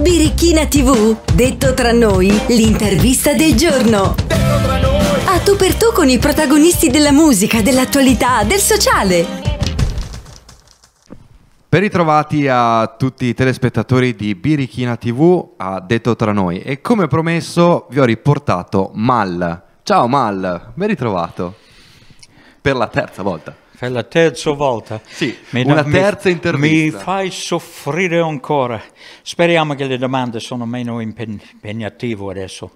Birichina TV. Detto tra noi, l'intervista del giorno. A tu per tu con i protagonisti della musica, dell'attualità, del sociale. Ben ritrovati a tutti i telespettatori di Birichina TV, a Detto tra noi. E come promesso vi ho riportato Mal. Ciao Mal, ben ritrovato. Per la terza volta. Fai la terza volta. Sì, mi, una mi, terza intervista. Mi fai soffrire ancora. Speriamo che le domande sono meno impegnative adesso.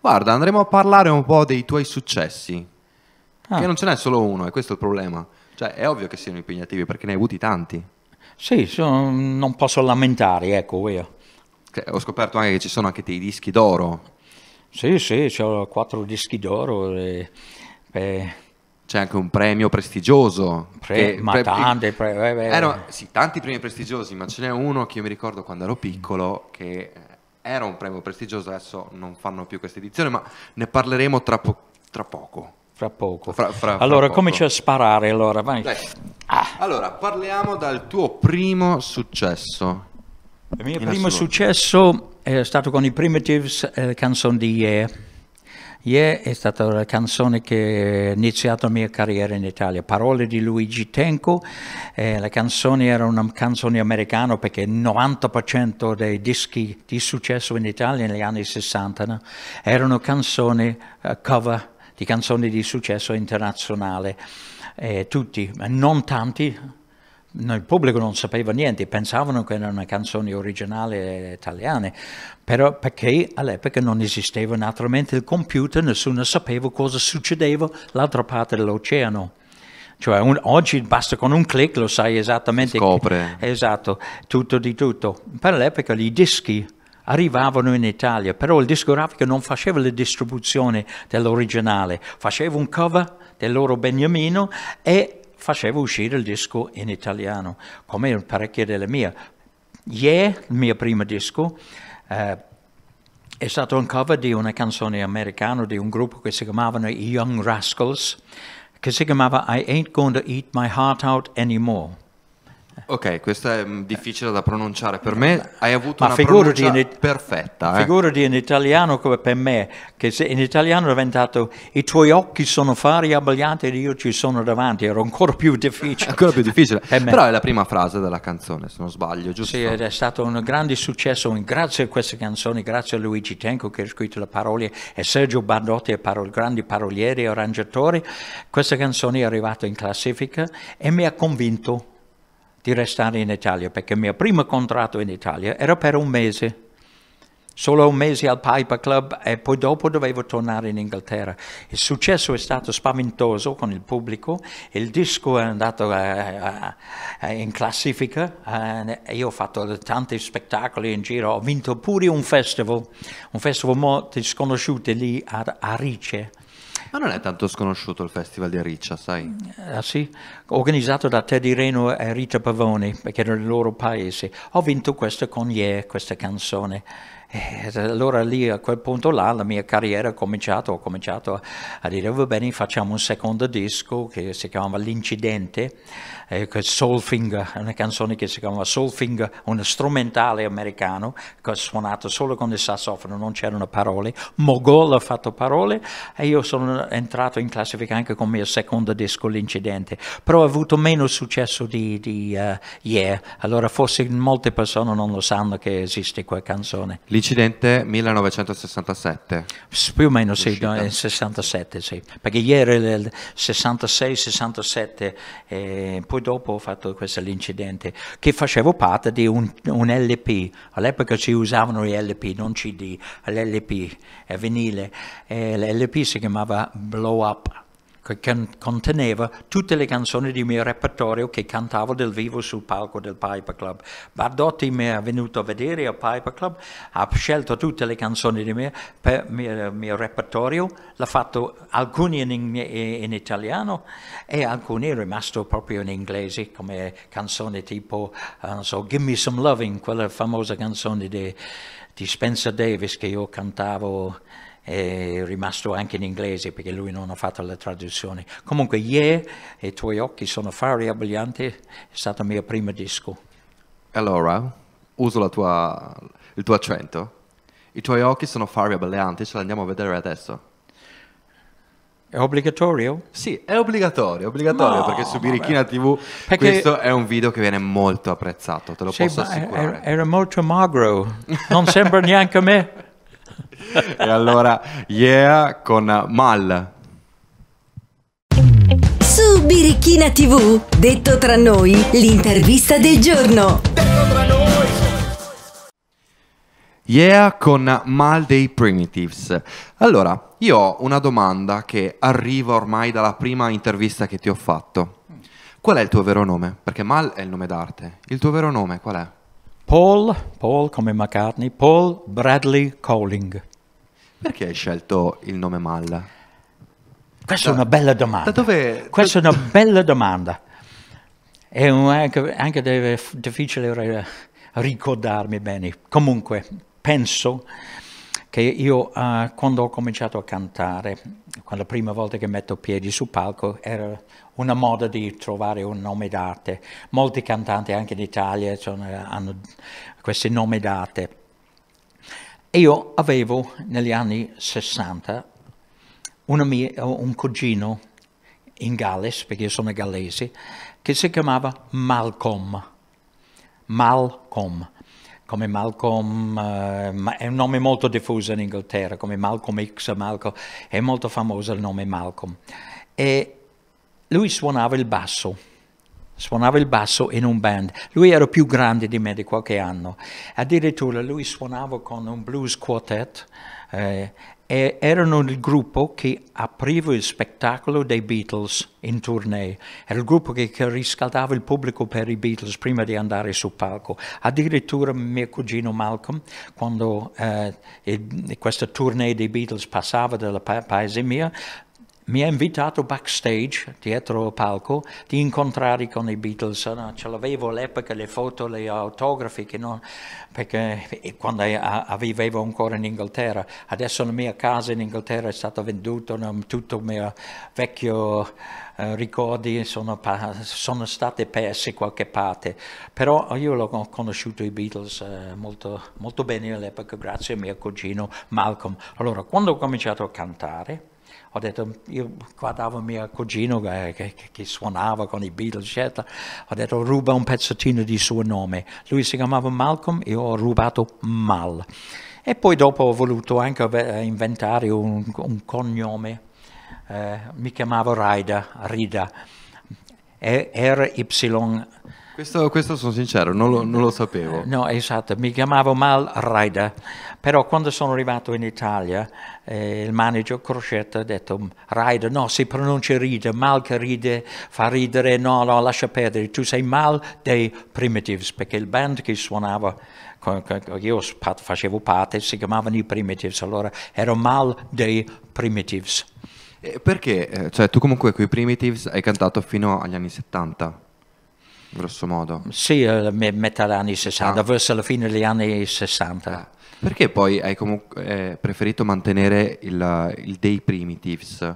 Guarda, andremo a parlare un po' dei tuoi successi. Ah. Che non ce n'è solo uno, e questo è il problema. Cioè, è ovvio che siano impegnativi perché ne hai avuti tanti. Sì, sono, non posso lamentare, ecco, io. Ho scoperto anche che ci sono anche dei dischi d'oro. Sì, sì, ho quattro dischi d'oro. E, e eh, c'è anche un premio prestigioso. Pre, che, ma pre, tante, pre, eh, beh, beh. Erano, sì, tanti premi prestigiosi, ma ce n'è uno che io mi ricordo quando ero piccolo che eh, era un premio prestigioso, adesso non fanno più questa edizione, ma ne parleremo tra, po- tra poco. Fra poco. Fra, fra, allora, poco. come c'è a sparare allora? Ah. Allora, parliamo dal tuo primo successo. Il mio primo assoluto. successo è stato con i Primitives, eh, canzone di... Eh, Yeah è stata la canzone che ha iniziato la mia carriera in Italia, Parole di Luigi Tenco, eh, la canzone era una canzone americana perché il 90% dei dischi di successo in Italia negli anni 60 no? erano canzoni uh, eh, cover di canzoni di successo internazionale, eh, tutti, ma non tanti No, il pubblico non sapeva niente, pensavano che erano canzoni originali italiane, però perché all'epoca non esisteva naturalmente il computer, nessuno sapeva cosa succedeva dall'altra parte dell'oceano. Cioè un, oggi basta con un clic lo sai esattamente. Scopre. Esatto, tutto di tutto. Per l'epoca i dischi arrivavano in Italia, però il discografico non faceva la distribuzione dell'originale, faceva un cover del loro beniamino e facevo uscire il disco in italiano, come parecchie delle mie. Yeah, il mio primo disco, eh, è stato un cover di una canzone americana di un gruppo che si chiamavano i Young Rascals, che si chiamava I Ain't Gonna Eat My Heart Out Anymore. Ok, questo è mm, difficile da pronunciare per me. Hai avuto Ma una pronuncia in, perfetta. Eh? Figurati in italiano come per me, che in italiano è diventato i tuoi occhi sono fari abbagliati e io ci sono davanti, era ancora più difficile. ancora più difficile. Però è la prima frase della canzone, se non sbaglio, giusto? Sì, ed è stato un grande successo grazie a queste canzoni, grazie a Luigi Tenco che ha scritto le parole e Sergio Bardotti, parol, grandi parolieri e arrangiatori, questa canzone è arrivata in classifica e mi ha convinto di restare in Italia, perché il mio primo contratto in Italia era per un mese, solo un mese al Piper Club e poi dopo dovevo tornare in Inghilterra. Il successo è stato spaventoso con il pubblico, il disco è andato eh, eh, eh in classifica, e eh, io ho fatto tanti spettacoli in giro, ho vinto pure un festival, un festival molto sconosciuto lì a Arice, ma non è tanto sconosciuto il festival di Ariccia, sai? Ah sì, organizzato da Teddy Reno e Rita Pavoni, perché era il loro paese. Ho vinto questo con Ye, questa canzone. E eh, allora lì a quel punto là la mia carriera è cominciata, ho cominciato a dire oh, va bene facciamo un secondo disco che si chiamava L'Incidente, eh, Soulfinger, una canzone che si chiamava Soulfinger, uno strumentale americano che ho suonato solo con il sassofono, non c'erano parole, Mogol ha fatto parole e io sono entrato in classifica anche con il mio secondo disco L'Incidente, però ha avuto meno successo di, di uh, Yeah, allora forse molte persone non lo sanno che esiste quella canzone. L'incidente 1967. Più o meno sì, no, 67 sì, perché ieri nel 66-67, eh, poi dopo ho fatto questo l'incidente, che facevo parte di un, un LP, all'epoca si usavano gli LP, non CD, l'LP, è vinile, eh, l'LP si chiamava Blow Up che conteneva tutte le canzoni di mio repertorio che cantavo dal vivo sul palco del Piper Club. Bardotti mi è venuto a vedere al Piper Club, ha scelto tutte le canzoni di mio, per mio, mio repertorio, l'ha fatto alcune in, in, in, italiano e alcune è rimasto proprio in inglese come canzoni tipo, eh, non so, Give Me Some Loving, quella famosa canzone di, di Spencer Davis che io cantavo è rimasto anche in inglese perché lui non ha fatto la traduzione. Comunque, Yeah i tuoi occhi sono fari abbaglianti è stato il mio primo disco. Allora, uso tua, il tuo accento. I tuoi occhi sono fari abbaglianti, ce l'andiamo a vedere adesso. È obbligatorio? Sì, è obbligatorio, obbligatorio no, perché su Birichina TV perché questo è un video che viene molto apprezzato, te lo sì, posso assicurare. Era molto magro, non sembra neanche a me e allora, yeah, con Mal. Su Birichina TV, detto tra noi, l'intervista del giorno. Yeah, con Mal dei Primitives. Allora, io ho una domanda che arriva ormai dalla prima intervista che ti ho fatto. Qual è il tuo vero nome? Perché Mal è il nome d'arte. Il tuo vero nome qual è? Paul, Paul come McCartney, Paul Bradley Cowling. Perché hai scelto il nome Malla? Questa da, è una bella domanda. Dove, Questa da... è una bella domanda. È anche, anche difficile ricordarmi bene. Comunque, penso che io uh, quando ho cominciato a cantare, la prima volta che metto piedi sul palco, era una moda di trovare un nome d'arte. Molti cantanti anche in Italia sono, hanno questi nomi d'arte. Io avevo negli anni 60 mia, un cugino in Galles, perché io sono gallese, che si chiamava Malcolm. Malcolm, come Malcolm, eh, è un nome molto diffuso in Inghilterra, come Malcolm X, Malcolm, è molto famoso il nome Malcolm. E lui suonava il basso suonava il basso in un band. Lui era più grande di me di qualche anno. Addirittura lui suonava con un blues quartet. Eh, e erano il gruppo che apriva il spettacolo dei Beatles in tournée. Era il gruppo che, che, riscaldava il pubblico per i Beatles prima di andare sul palco. Addirittura mio cugino Malcolm, quando eh, il, questa tournée dei Beatles passava dal pa- paese mio, mi ha invitato backstage, dietro il palco, di incontrare con i Beatles. No? Ce l'avevo all'epoca le foto, le autografi, non, perché eh, quando vivevo ancora in Inghilterra. Adesso la mia casa in Inghilterra è stata venduta, no? tutto il mio vecchio eh, ricordi sono, sono stati persi qualche parte. Però io ho conosciuto i Beatles eh, molto, molto bene all'epoca grazie a mio cugino Malcolm. Allora, quando ho cominciato a cantare, ho detto, io guardavo mio cugino eh, che, che, suonava con i Beatles, eccetera, ho detto ruba un pezzettino di suo nome. Lui si chiamava Malcolm e ho rubato Mal. E poi dopo ho voluto anche eh, inventare un, un cognome, eh, mi chiamavo Rida, Rida, R-Y questo, questo sono sincero, non lo, non lo, sapevo. No, esatto, mi chiamavo Mal Raida, però quando sono arrivato in Italia eh, il manager Crocetta ha detto Raida, no, si pronuncia ride, Mal che ride, fa ridere, no, no, lascia perdere, tu sei Mal dei Primitives, perché il band che suonava io facevo parte, si chiamavano i Primitives, allora ero mal dei Primitives. Perché? Eh, cioè tu comunque con i Primitives hai cantato fino agli anni 70? grosso modo? Sì, eh, metà degli anni 60, ah. verso la fine degli anni 60. Ah. Perché poi hai comunque eh, preferito mantenere il, il dei primitives?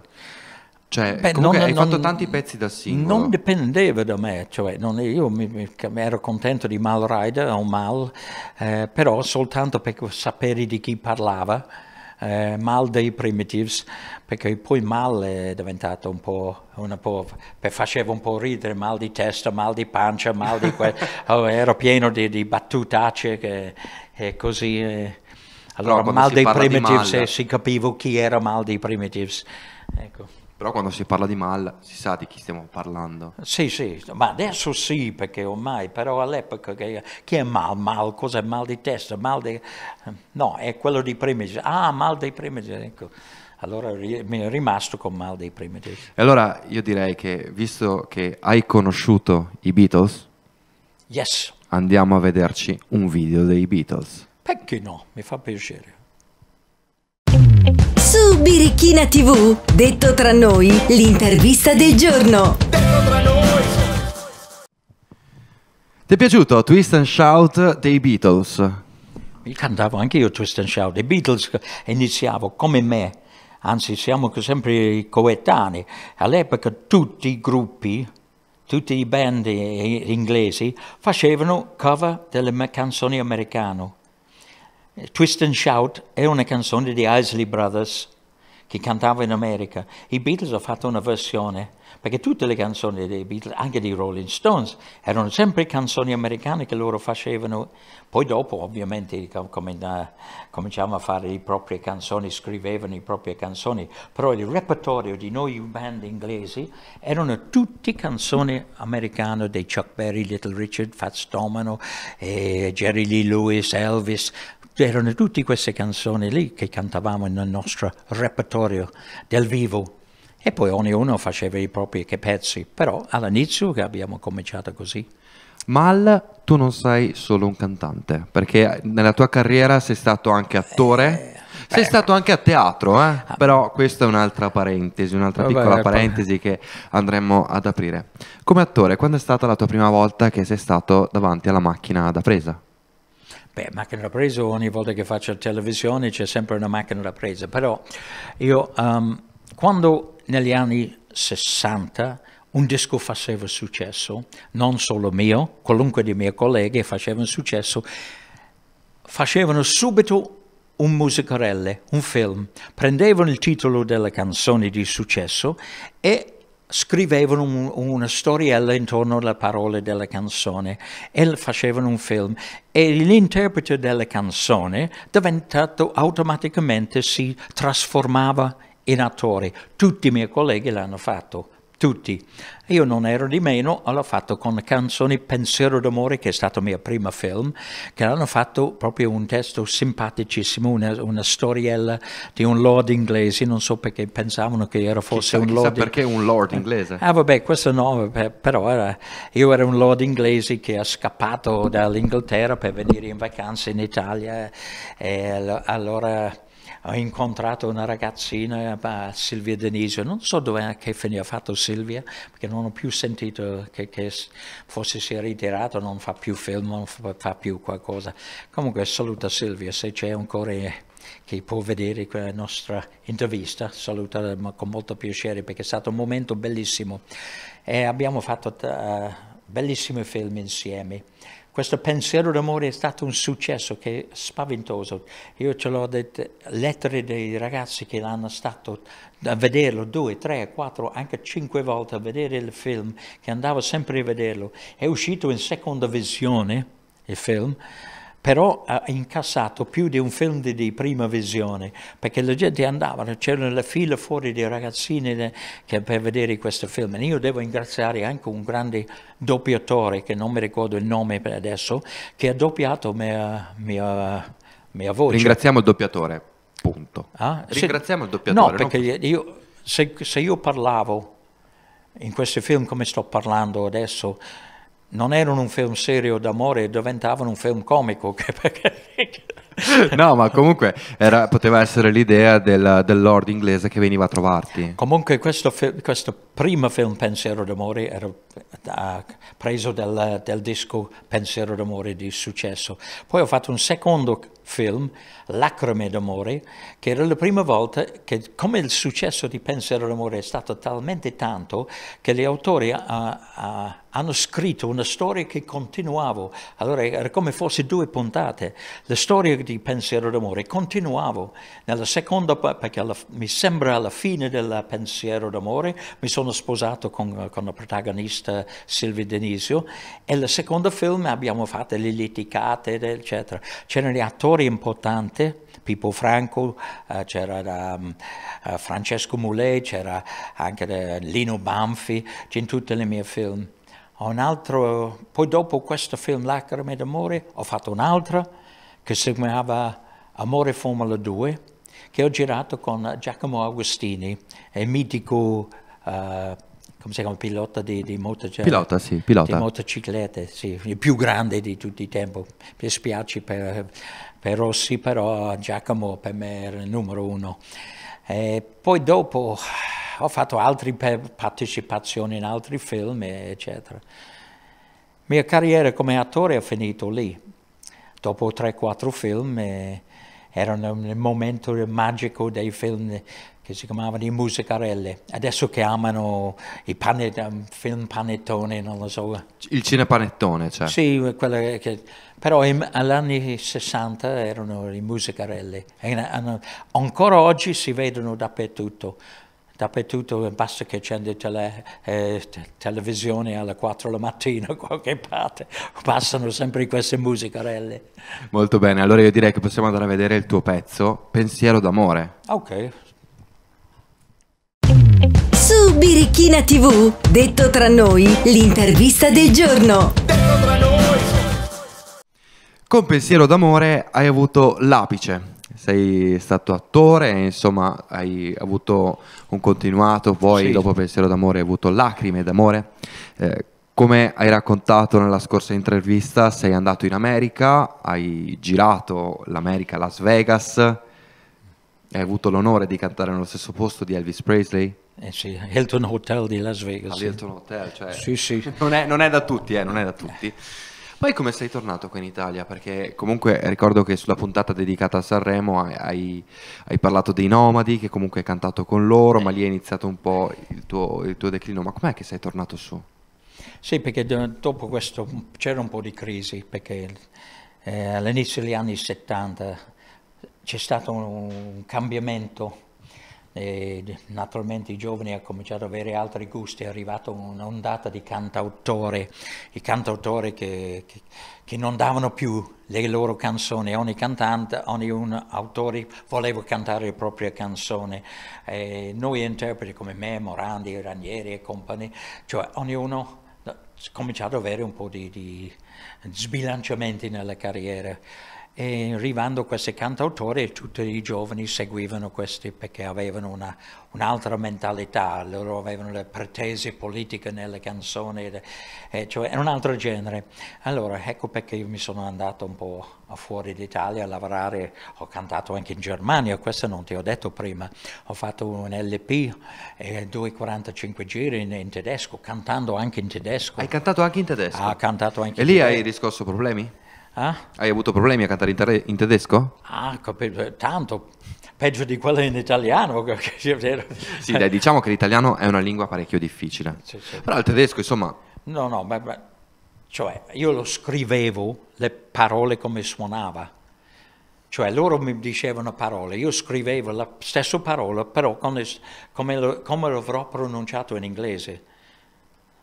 Cioè, Beh, non, hai non, fatto tanti pezzi da singolo. Non dipendeva da me, cioè, non, io mi, mi, ero contento di Mal Rider o Mal, eh, però soltanto per sapere di chi parlava eh, mal dei primitives, perché poi mal è diventato un po', una po', faceva un po' ridere, mal di testa, mal di pancia, mal di que- oh, ero pieno di, di battutacce che, e così. Eh. Allora, mal dei primitives, mal. Eh, si capivo chi era mal dei primitives. Ecco. Però quando si parla di mal si sa di chi stiamo parlando. Sì, sì, ma adesso sì, perché ormai, però all'epoca che, chi è mal? Mal, cosa è mal di testa? Mal di... No, è quello di primigeni. Ah, mal dei primigeni, ecco. Allora mi è rimasto con mal dei primigeni. E allora io direi che, visto che hai conosciuto i Beatles, yes. andiamo a vederci un video dei Beatles. Perché no? Mi fa piacere. Birichina TV, detto tra noi, l'intervista del giorno. Ti è piaciuto Twist and Shout dei Beatles? Mi cantavo anche io Twist and Shout, i Beatles iniziavo come me, anzi siamo sempre coetanei. All'epoca tutti i gruppi, tutti i band inglesi facevano cover delle canzoni americane. Twist and Shout è una canzone di Isley Brothers che cantava in America. I Beatles hanno fatto una versione, perché tutte le canzoni dei Beatles, anche dei Rolling Stones, erano sempre canzoni americane che loro facevano. Poi dopo, ovviamente, eh, cominciavano a fare le proprie canzoni, scrivevano le proprie canzoni, però il repertorio di noi band inglesi erano tutte canzoni americane dei Chuck Berry, Little Richard, Fats Domino, eh, Jerry Lee Lewis, Elvis, c'erano tutte queste canzoni lì che cantavamo nel nostro repertorio del vivo e poi ognuno faceva i propri pezzi, però all'inizio che abbiamo cominciato così. Mal, tu non sei solo un cantante, perché nella tua carriera sei stato anche attore. Eh, sei beh. stato anche a teatro, eh? Ah. però questa è un'altra parentesi, un'altra Vabbè, piccola parentesi che andremo ad aprire. Come attore, quando è stata la tua prima volta che sei stato davanti alla macchina da presa? Beh, macchina da presa, ogni volta che faccio la televisione c'è sempre una macchina da presa, però io um, quando negli anni 60 un disco faceva successo, non solo mio, qualunque dei miei colleghi faceva successo, facevano subito un musicarelle, un film, prendevano il titolo delle canzoni di successo e scrivevano un, una storiella intorno alle parole della canzone e facevano un film e l'interprete della canzone diventato automaticamente si trasformava in attore. Tutti i miei colleghi l'hanno fatto tutti. Io non ero di meno, l'ho fatto con canzoni Pensiero d'amore, che è stato il mio primo film, che hanno fatto proprio un testo simpaticissimo, una, una storiella di un lord inglese, non so perché pensavano che era forse un lord... Chissà perché un lord inglese. Ah vabbè, questo no, però era, io ero un lord inglese che è scappato dall'Inghilterra per venire in vacanza in Italia e allora ho incontrato una ragazzina, Silvia Denise, non so dove, eh, che fine ha fatto Silvia, perché non ho più sentito che, che forse si è ritirata, non fa più film, non fa, fa più qualcosa. Comunque saluta Silvia se c'è ancora eh, che può vedere la nostra intervista, saluta con molto piacere perché è stato un momento bellissimo e abbiamo fatto uh, bellissimi film insieme. Questo pensiero d'amore è stato un successo che spaventoso. Io ce l'ho detto, lettere dei ragazzi che l'hanno stato a vederlo due, tre, quattro, anche cinque volte a vedere il film, che andavo sempre a vederlo. È uscito in seconda visione il film però ha incassato più di un film di, di prima visione, perché la gente andava, c'erano le file fuori dei ragazzini che, per vedere questo film. E Io devo ringraziare anche un grande doppiatore, che non mi ricordo il nome adesso, che ha doppiato mia, mia, mia voce. Ringraziamo il doppiatore, punto. Ah? Ringraziamo se, il doppiatore. No, perché non... io, se, se io parlavo in questo film come sto parlando adesso, non erano un film serio d'amore, diventavano un film comico. no, ma comunque era, poteva essere l'idea del, del, lord inglese che veniva a trovarti. Comunque questo, questo primo film Pensiero d'amore era uh, preso dal, del disco Pensiero d'amore di successo. Poi ho fatto un secondo film, Lacrime d'amore, che era la prima volta che come il successo di Pensiero d'amore è stato talmente tanto che gli autori... Uh, uh hanno scritto una storia che continuavo, allora era come fosse due puntate, la storia di pensiero d'amore, continuavo nella seconda, perché alla, mi sembra alla fine del pensiero d'amore, mi sono sposato con, con la protagonista Silvia Denisio e nel secondo film abbiamo fatto le litigate, eccetera. C'erano gli attori importanti, Pippo Franco, eh, c'era um, Francesco Moulet, c'era anche eh, Lino Banfi, in tutti i miei film ho un altro, poi dopo questo film Lacrime d'amore ho fatto un altro che si chiamava Amore Formula 2 che ho girato con Giacomo Agostini, è mitico uh, come si chiama, pilota di, di, pilota, sì, pilota. di motociclette, sì, il più grande di tutti i tempi. Mi spiace per, per Rossi, però Giacomo per me era il numero uno. E poi dopo ho fatto altre partecipazioni in altri film, eccetera. La mia carriera come attore è finita lì, dopo 3-4 film. Eh, era il momento magico dei film che si chiamavano i musicarelli, adesso che amano i panettone, eh, film panettone, non lo so. Il cinepanettone, cioè. Sì, che, però in, all'anni 60 erano i musicarelli, e, hanno, ancora oggi si vedono dappertutto dappertutto basta che accende tele, eh, televisione alle 4 la mattina qualche parte passano sempre queste musicarelle molto bene allora io direi che possiamo andare a vedere il tuo pezzo pensiero d'amore ok su Birichina TV detto tra noi l'intervista del giorno detto tra noi con pensiero d'amore hai avuto l'apice sei stato attore, insomma hai avuto un continuato, poi sì. dopo Pensiero d'amore hai avuto Lacrime d'amore. Eh, come hai raccontato nella scorsa intervista, sei andato in America, hai girato l'America Las Vegas, hai avuto l'onore di cantare nello stesso posto di Elvis Presley. Eh sì, Hilton Hotel di Las Vegas. All'Hilton ah, sì. Hotel, cioè... Sì, sì. Non è, non è, da tutti, eh, non è da tutti. Eh. Poi come sei tornato qui in Italia? Perché comunque ricordo che sulla puntata dedicata a Sanremo hai, hai parlato dei Nomadi, che comunque hai cantato con loro, ma lì è iniziato un po' il tuo, il tuo declino. Ma com'è che sei tornato su? Sì, perché dopo questo c'era un po' di crisi, perché eh, all'inizio degli anni 70 c'è stato un, un cambiamento e naturalmente i giovani hanno cominciato ad avere altri gusti, è arrivata un'ondata di cantautori, i cantautori che, che, che, non davano più le loro canzoni, ogni cantante, ogni autore voleva cantare la propria canzone, e noi interpreti come me, Morandi, Ranieri e compagni, cioè ognuno ha eh, cominciato ad avere un po' di, di sbilanciamenti nella carriera e arrivando questi cantautori tutti i giovani seguivano questi perché avevano un'altra mentalità, loro avevano le pretese politiche nelle canzoni, eh, cioè era un altro genere. Allora ecco perché io mi sono andato un po' fuori d'Italia a lavorare, ho cantato anche in Germania, questo non ti ho detto prima, ho fatto un LP, eh, 2,45 giri in, in, tedesco, cantando anche in tedesco. Hai cantato anche in tedesco? Ah, cantato anche e in tedesco. E lì hai riscosso problemi? Eh? Hai avuto problemi a cantare in, te- in tedesco? Ah, tanto, peggio di quello in italiano. sì, dai, diciamo che l'italiano è una lingua parecchio difficile. Sì, sì. Però il tedesco, insomma... No, no, ma, ma, cioè io lo scrivevo le parole come suonava. Cioè loro mi dicevano parole, io scrivevo la stessa parola, però come, come, lo, come l'avrò pronunciato in inglese.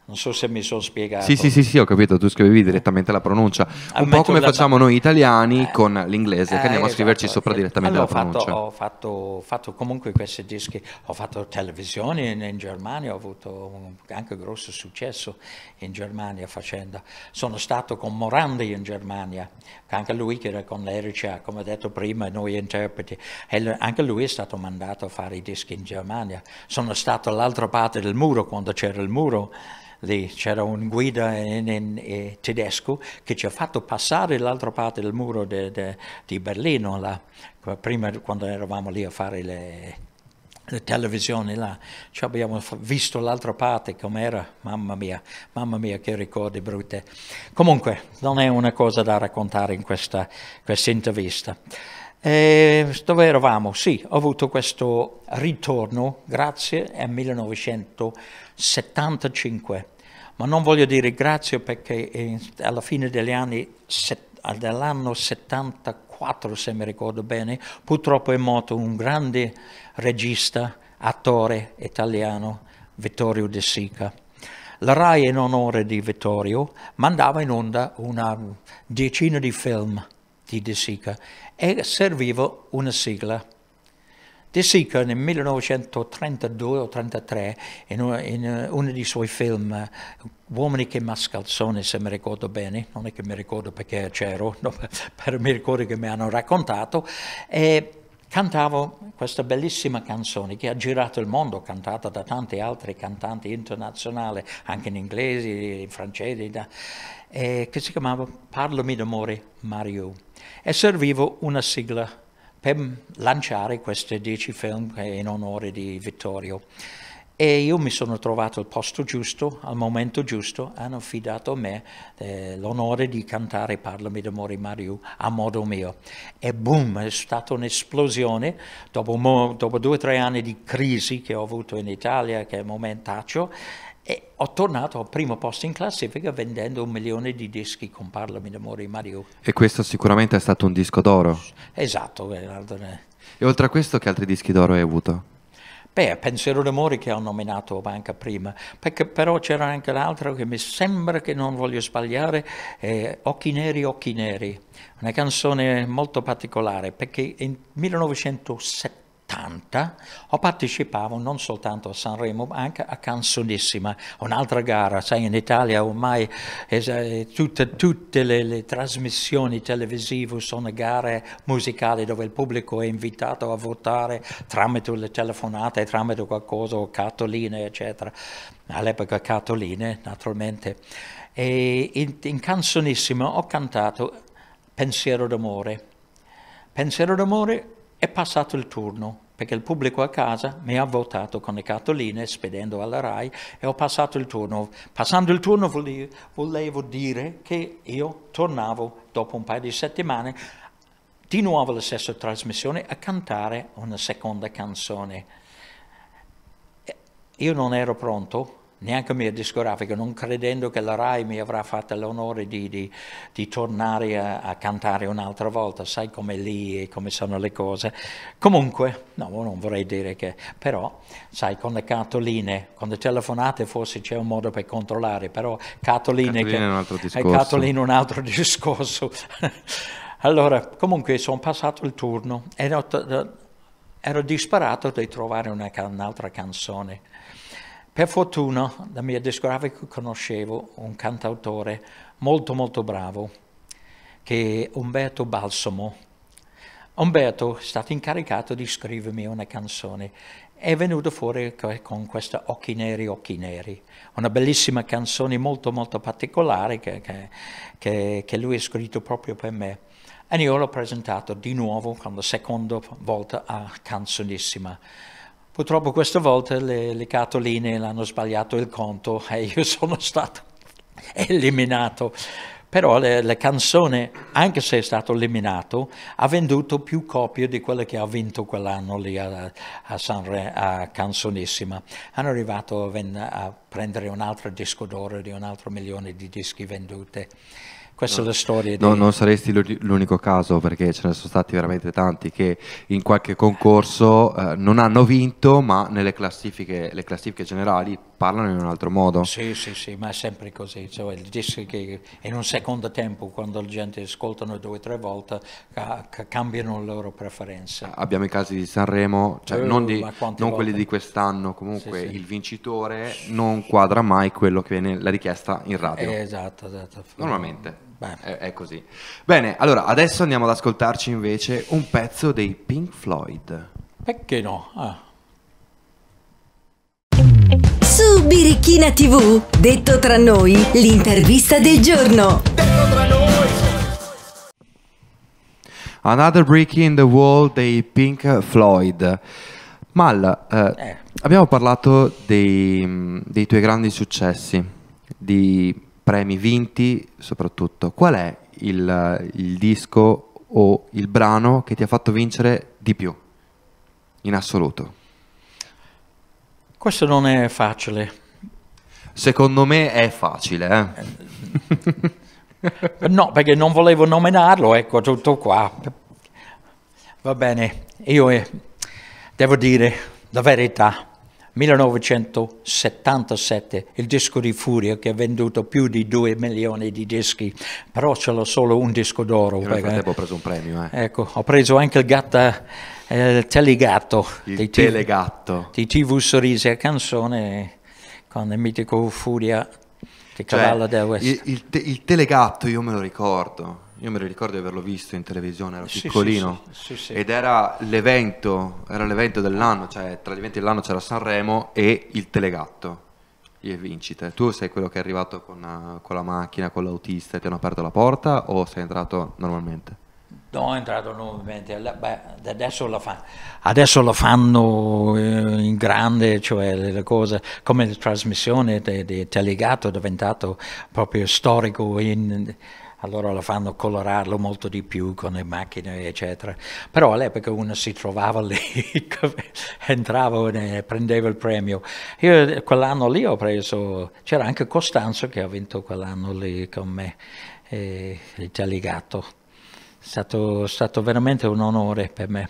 Non so se mi sono spiegato. Sì, sì, sì, sì, ho capito, tu scrivevi direttamente la pronuncia. Un po' come facciamo noi italiani eh, con l'inglese, che andiamo eh, esatto, a scriverci sopra direttamente allora, la pronuncia. Ho fatto, ho fatto, comunque questi dischi, ho fatto televisione in, in Germania, ho avuto un, anche grosso successo in Germania facendo. Sono stato con Morandi in Germania, anche lui che era con l'Erica, come detto prima, noi interpreti, e anche lui è stato mandato a fare i dischi in Germania. Sono stato all'altra parte del muro quando c'era il muro. Lì c'era un guida in, in, in eh, tedesco che ci ha fatto passare l'altra parte del muro di de, de, de Berlino, là, prima quando eravamo lì a fare le, le televisioni là, Ci abbiamo visto l'altra parte com'era, mamma mia, mamma mia che ricordi brutte. Comunque non è una cosa da raccontare in questa, questa intervista. E ehm, dove eravamo? Sì, ho avuto questo ritorno, grazie, è 1975, ma non voglio dire grazie perché eh, alla fine degli anni 70 dell'anno 74 se mi ricordo bene, purtroppo è morto un grande regista, attore italiano, Vittorio De Sica. La RAI in onore di Vittorio mandava in onda una decina di film di De Sica e serviva una sigla De Sica nel 1932 o 33 in, uno dei suoi film Uomini che mascalzone, se mi ricordo bene, non è che mi ricordo perché c'ero, no, però mi ricordo che mi hanno raccontato, e cantavo questa bellissima canzone che ha girato il mondo, cantata da tanti altri cantanti internazionali, anche in inglese, in francese, da, eh, che si chiamava Parlami d'amore Mario, e servivo una sigla per lanciare questi dieci film in onore di Vittorio. E io mi sono trovato al posto giusto, al momento giusto, hanno affidato a me eh, l'onore di cantare Parlami d'amore Mario a modo mio. E boom, è stata un'esplosione, dopo, dopo, due o tre anni di crisi che ho avuto in Italia, che è momentaccio, e ho tornato al primo posto in classifica vendendo un milione di dischi con Parlami d'amore di Mario. E questo sicuramente è stato un disco d'oro. Esatto. Eh. E oltre a questo che altri dischi d'oro hai avuto? Beh, Pensiero d'amore che ho nominato anche prima, perché però c'era anche l'altro che mi sembra che non voglio sbagliare, eh, Occhi neri, occhi neri, una canzone molto particolare, perché nel 1970 80 ho partecipato non soltanto a Sanremo ma anche a Canzonissima, un'altra gara, sai in Italia ormai es- tutte, tutte le, le, trasmissioni televisive sono gare musicali dove il pubblico è invitato a votare tramite le telefonate, tramite qualcosa, o cartoline eccetera, all'epoca cartoline naturalmente. E in, in Canzonissima ho cantato Pensiero d'amore. Pensiero d'amore è passato il turno perché il pubblico a casa mi ha votato con le cartoline spedendo alla RAI e ho passato il turno. Passando il turno volevo dire che io tornavo dopo un paio di settimane di nuovo alla stessa trasmissione a cantare una seconda canzone. Io non ero pronto, neanche mia discografica, non credendo che la RAI mi avrà fatto l'onore di, di, di tornare a, a, cantare un'altra volta, sai com'è lì e come sono le cose. Comunque, no, non vorrei dire che, però, sai, con le cartoline, con le telefonate forse c'è un modo per controllare, però cartoline, cartoline è un altro eh, discorso. Cartoline un altro discorso. allora, comunque sono passato il turno e ero, ero disperato di trovare una, un'altra canzone per fortuna da mio discografico conoscevo un cantautore molto molto bravo, che è Umberto Balsamo. Umberto è stato incaricato di scrivermi una canzone. È venuto fuori con questa Occhi Neri, Occhi Neri, una bellissima canzone molto molto particolare che, che, che lui ha scritto proprio per me. E io l'ho presentato di nuovo, come la seconda volta, a Canzonissima. Purtroppo questa volta le, le cartoline l'hanno sbagliato il conto e io sono stato eliminato. Però le, la canzone, anche se è stato eliminato, ha venduto più copie di quelle che ha vinto quell'anno lì a, a Sanremo, a Canzonissima. Hanno arrivato a, a prendere un altro disco d'oro di un altro milione di dischi venduti. Questa no. è la storia. Di... non saresti l'unico caso perché ce ne sono stati veramente tanti che in qualche concorso eh, non hanno vinto, ma nelle classifiche, classifiche generali parlano in un altro modo. Sì, sì, sì, ma è sempre così. Cioè, che in un secondo tempo, quando la gente ascoltano due o tre volte, ca cambiano le loro preferenze. Abbiamo i casi di Sanremo, cioè, eh, non, di, non quelli di quest'anno, comunque sì, sì. il vincitore non quadra mai quello che viene la richiesta in radio. Eh, esatto, esatto. Normalmente. È, è così. Bene, allora adesso andiamo ad ascoltarci invece un pezzo dei Pink Floyd. Perché no? Ah su Birichina TV. Detto tra noi, l'intervista del giorno. Detto tra noi. Another break in the Wall dei Pink Floyd. Mal, eh, eh. abbiamo parlato dei, mm, dei, tuoi grandi successi, di premi vinti soprattutto. Qual è il, il, disco o il brano che ti ha fatto vincere di più, in assoluto? Questo non è facile. Secondo me è facile. Eh? no, perché non volevo nominarlo, ecco tutto qua. Va bene, io eh, devo dire la verità. 1977 il disco di Furia che ha venduto più di 2 milioni di dischi, però ce l'ho solo un disco d'oro. Nel frattempo ho preso un premio. Eh. Ecco, ho preso anche il Gatta il eh, telegatto il dei, telegatto. TV, dei TV Sorrisi a canzone con il mitico Furia che cioè, cavalla della West. Il, il, te, il, telegatto io me lo ricordo, io me lo ricordo di averlo visto in televisione, ero sì, piccolino sì, sì, ed era l'evento, dell'anno, cioè tra gli eventi dell'anno c'era Sanremo e il telegatto. E vincite. Tu sei quello che è arrivato con, eh, con la macchina, con l'autista e ti hanno aperto la porta o sei entrato normalmente? No, è entrato nuovamente, beh, adesso, lo fa. adesso lo fanno eh, in grande, cioè le cose come la trasmissione di, Telegato è diventato proprio storico, in, allora lo fanno colorarlo molto di più con le macchine eccetera, però all'epoca uno si trovava lì, entrava e prendeva il premio. Io quell'anno lì ho preso, c'era anche Costanzo che ha vinto quell'anno lì con me, eh, il Telegato. È stato, stato veramente un onore per me.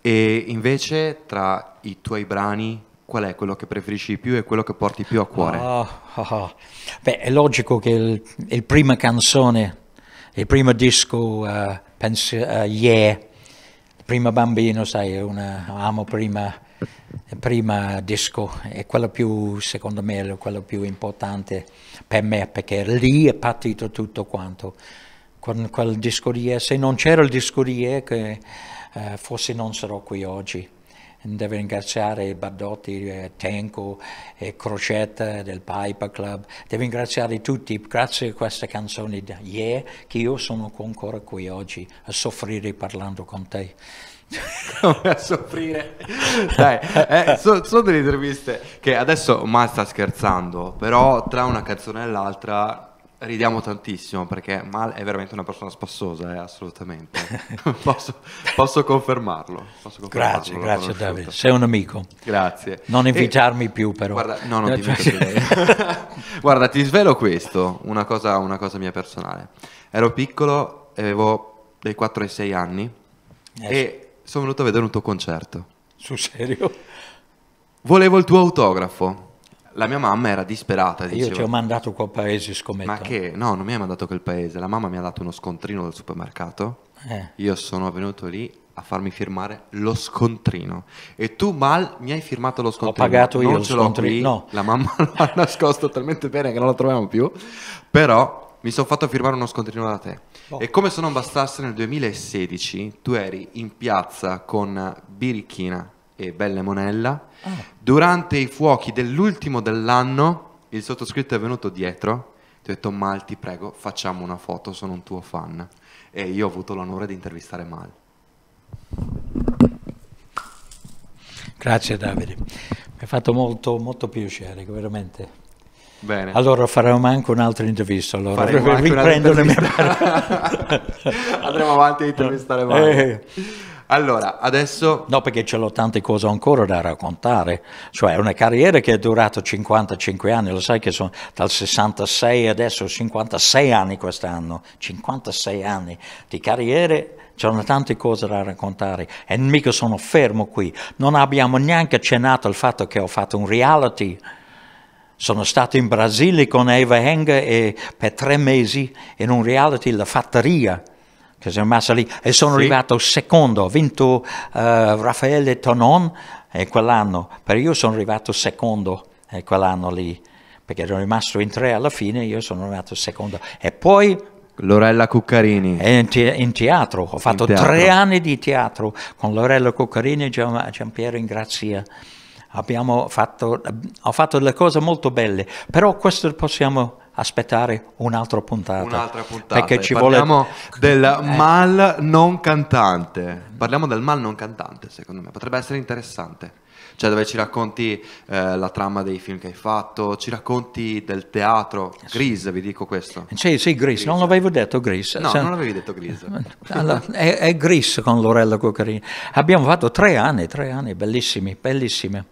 E invece tra i tuoi brani qual è quello che preferisci di più e quello che porti più a cuore? Oh, oh, oh. Beh, è logico che il, il prima canzone, il primo disco, uh, penso, uh, Yeah, prima bambino, sai, una, amo prima, prima disco, è quello più, secondo me, quello più importante per me, perché lì è partito tutto quanto con quel disco di E. Eh, se non c'era il discorie eh, che, eh, forse non sarò qui oggi. Devo ringraziare Bardotti, eh, Tenco, e Crocetta del Piper Club, devo ringraziare tutti, grazie a questa canzone di yeah, che io sono ancora qui oggi a soffrire parlando con te. a soffrire? Dai, eh, sono delle interviste che adesso Ma sta scherzando, però tra una canzone e l'altra ridiamo tantissimo perché Mal è veramente una persona spassosa, eh, assolutamente. posso, posso, confermarlo, posso, confermarlo, Grazie, grazie Davide, sei un amico. Grazie. Non invitarmi e, più però. Guarda, no, non eh, ti cioè, Guarda, ti svelo questo, una cosa, una cosa, mia personale. Ero piccolo, avevo dai 4 ai 6 anni yes. Eh e sono venuto a vedere un tuo concerto. Su serio? Volevo il tuo autografo la mia mamma era disperata. Diceva, Io ci ho mandato quel paese, scommetto. Ma che? No, non mi hai mandato quel paese. La mamma mi ha dato uno scontrino del supermercato. Eh. Io sono venuto lì a farmi firmare lo scontrino. E tu, Mal, mi hai firmato lo scontrino. Ho pagato non io lo scontrino. No. La mamma l'ha nascosto talmente bene che non lo troviamo più. Però mi sono fatto firmare uno scontrino da te. Oh. E come se non bastasse, nel 2016 tu eri in piazza con Birichina e Belle Monella. Ah. Durante i fuochi dell'ultimo dell'anno il sottoscritto è venuto dietro, ti ho detto Mal ti prego facciamo una foto, sono un tuo fan. E io ho avuto l'onore di intervistare Mal. Grazie Davide, mi ha fatto molto, molto piacere, veramente. Bene. Allora faremo anche un'altra intervista. Allora faremo riprendo le mie parole. Andremo avanti a intervistare Mario. Eh. Allora, adesso... No, perché ce l'ho tante cose ancora da raccontare, cioè è una carriera che è durata 55 anni, lo sai che sono dal 66 adesso, 56 anni quest'anno, 56 anni di carriere c'erano tante cose da raccontare e mica sono fermo qui. Non abbiamo neanche accennato al fatto che ho fatto un reality. Sono stato in Brasile con Eva Heng per tre mesi in un reality, La Fattoria, che si ammassa lì, e sono sì. arrivato secondo, ho vinto uh, eh, Raffaele Tonon eh, quell'anno, però io sono arrivato secondo eh, quell'anno lì, perché ero rimasto in tre alla fine, io sono arrivato secondo. E poi... Lorella Cuccarini. In, te in teatro, ho fatto teatro. tre anni di teatro con Lorella Cuccarini e Gian, Gian Piero Ingrazia. Abbiamo fatto, ho fatto delle cose molto belle, però questo possiamo aspettare un'altra puntata. Un'altra puntata. Perché ci Parliamo vuole... del eh. mal non cantante. Parliamo del mal non cantante, secondo me. Potrebbe essere interessante. Cioè dove ci racconti eh, la trama dei film che hai fatto, ci racconti del teatro. Gris, vi dico questo. Sì, sì, Gris. Gris. Non l'avevo detto Gris. No, Sen... non l'avevi detto Gris. Allora, è, è, Gris con Lorella Cuccarini. Abbiamo fatto tre anni, tre anni, bellissimi, bellissimi.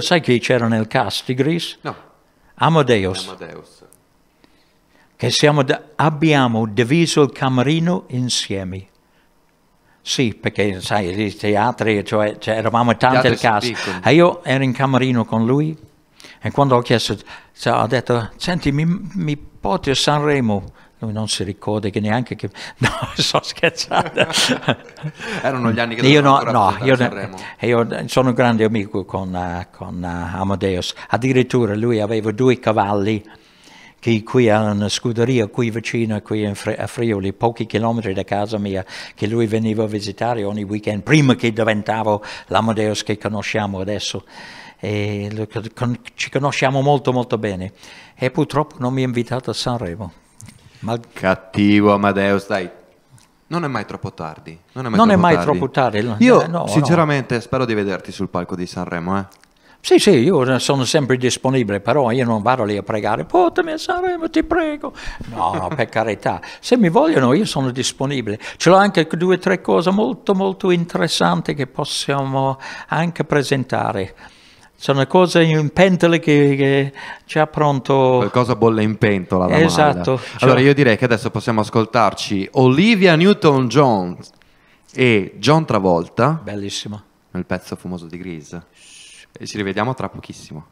sai chi c'era nel cast di Gris? No. Amadeus. Amadeus. E da, abbiamo diviso il camerino insieme. Sì, perché sai, i teatri, cioè, cioè eravamo tanti al caso. E io ero in camerino con lui e quando ho chiesto, cioè, ho detto, senti, mi, mi porti a Sanremo? Lui non si ricorda che neanche che... No, sto scherzando. Erano gli anni che io no, no, io, Sanremo. io sono un grande amico con, uh, con uh, Amadeus. Addirittura lui aveva due cavalli che qui ha una scuderia qui vicina, qui a Friuli, pochi chilometri da casa mia, che lui veniva a visitare ogni weekend, prima che diventavo l'Amadeus che conosciamo adesso. E ci conosciamo molto molto bene e purtroppo non mi ha invitato a Sanremo. Ma... Cattivo Amadeus, dai, non è mai troppo tardi. Non è mai, non troppo, è mai tardi. troppo, tardi. Io, no, sinceramente, no. spero di vederti sul palco di Sanremo. Eh. Sì, sì, io sono sempre disponibile, però io non vado lì a pregare, portami a Sanremo, ti prego. No, no, per carità, se mi vogliono io sono disponibile. Ce l'ho anche due o tre cose molto, molto interessanti che possiamo anche presentare. Sono cose in pentole che, che già pronto... Qualcosa bolle in pentola. La esatto. Cioè... Allora io direi che adesso possiamo ascoltarci Olivia Newton-Jones e John Travolta. Bellissimo. Nel pezzo famoso di Grease e ci rivediamo tra pochissimo.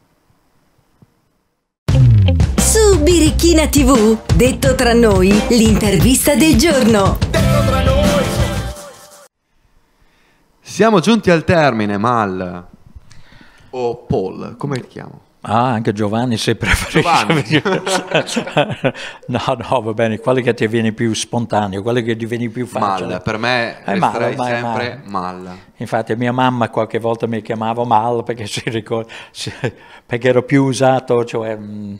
Su Birichina TV, detto tra noi, l'intervista del giorno. Detto tra noi. Siamo giunti al termine, Mal. O Paul, come ti chiamo? Ah, anche Giovanni se preferisci. no, no, va bene, quale che ti viene più spontaneo, quale che diviene più facile. Mal, per me eh, è mal, sempre mal. mal. Infatti mia mamma qualche volta mi chiamava mal perché, ricorda, perché ero più usato, cioè mm,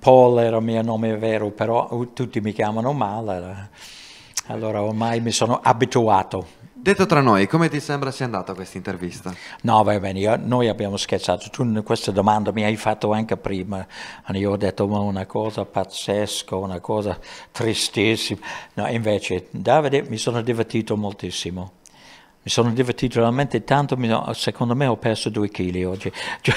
Paul era il mio nome vero, però uh, tutti mi chiamano mal. Eh. Allora ormai mi sono abituato. Detto tra noi, come ti sembra sia andata questa intervista? No, va bene, io, noi abbiamo scherzato, tu questa domanda mi hai fatto anche prima, io ho detto ma una cosa pazzesca, una cosa tristissima, no, invece Davide mi sono divertito moltissimo. Mi sono divertito veramente tanto, secondo me ho perso due chili oggi. Cioè,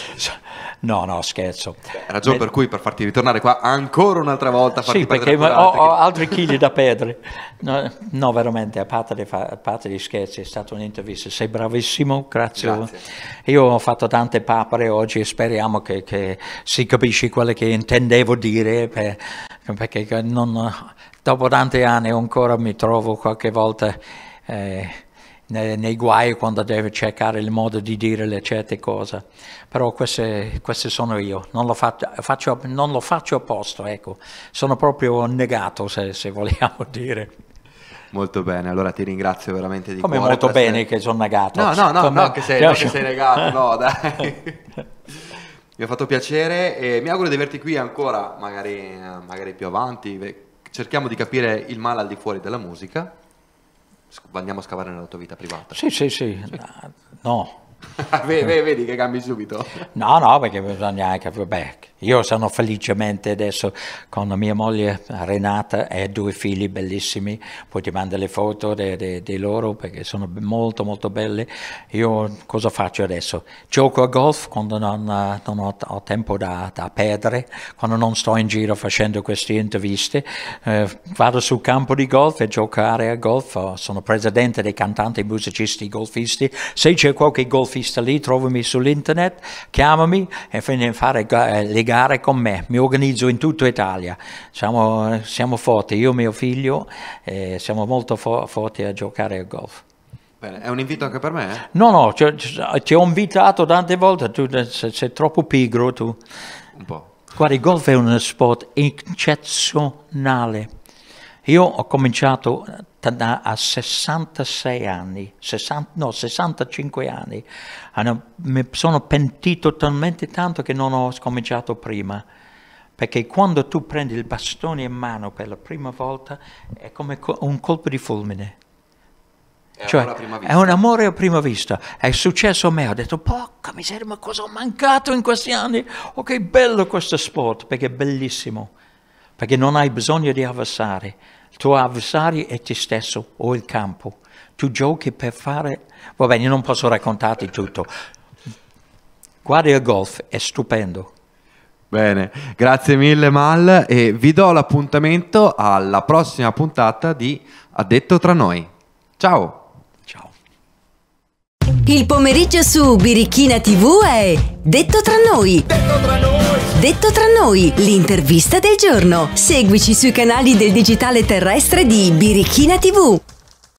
no, no, scherzo. ragione per cui per farti ritornare qua ancora un'altra volta. Sì, perché ho, ho che... altri chili da perdere. No, no, veramente, a parte, di, a parte di scherzi, è stata un'intervista. Sei bravissimo, grazie. grazie. Io ho fatto tante papere oggi e speriamo che, che, si capisci quello che intendevo dire, per, perché non, dopo tanti anni ancora mi trovo qualche volta... Eh, nei, nei, guai quando deve cercare il modo di dire le certe cose. Però queste, queste sono io, non lo faccio, faccio, non lo faccio apposta, ecco. sono proprio negato se, se vogliamo dire. Molto bene, allora ti ringrazio veramente di Come cuore. Come molto bene essere... che sono negato. No, no, no, Come... no che sei, non che sei negato, no dai. mi ha fatto piacere e mi auguro di averti qui ancora, magari, eh, magari più avanti. Cerchiamo di capire il male al di fuori della musica andiamo a scavare nella tua vita privata. Sì, sì, sì. No, Vedi che cambi subito. No, no, perché bisogna anche... Beh, io sono felicemente adesso con mia moglie Renata e due figli bellissimi, poi ti mando le foto di loro perché sono molto molto belle. Io cosa faccio adesso? Gioco a golf quando non, non ho, ho, tempo da, da, perdere, quando non sto in giro facendo queste interviste, eh, vado sul campo di golf e giocare a golf, sono presidente dei cantanti, musicisti, golfisti, se c'è qualche golf golfista lì, trovami sull'internet, chiamami e vieni fare eh, le gare con me, mi organizzo in tutta Italia, siamo, siamo forti, io e mio figlio eh, siamo molto fo forti a giocare a golf. Bene, è un invito anche per me? Eh? No, no, ti ho invitato tante volte, tu eh, sei, troppo pigro tu. Un po'. Guarda, il golf è uno sport eccezionale. Io ho cominciato eh, a 66 anni, 60, no 65 anni, mi sono pentito talmente tanto che non ho cominciato prima, perché quando tu prendi il bastone in mano per la prima volta è come un colpo di fulmine. È, cioè, è un amore a prima vista. È successo a me, ho detto, porca miseria, ma cosa ho mancato in questi anni? Oh, che bello questo sport, perché è bellissimo perché non hai bisogno di avversari. Il tuo avversario è te stesso o il campo. Tu giochi per fare... Va bene, non posso raccontarti tutto. Guarda il golf, è stupendo. Bene, grazie mille Mal e vi do l'appuntamento alla prossima puntata di Addetto tra noi. Ciao! Ciao! Il pomeriggio su Birichina TV è Detto tra noi! Detto tra noi! Detto tra noi, l'intervista del giorno. Seguici sui canali del digitale terrestre di Birichina TV.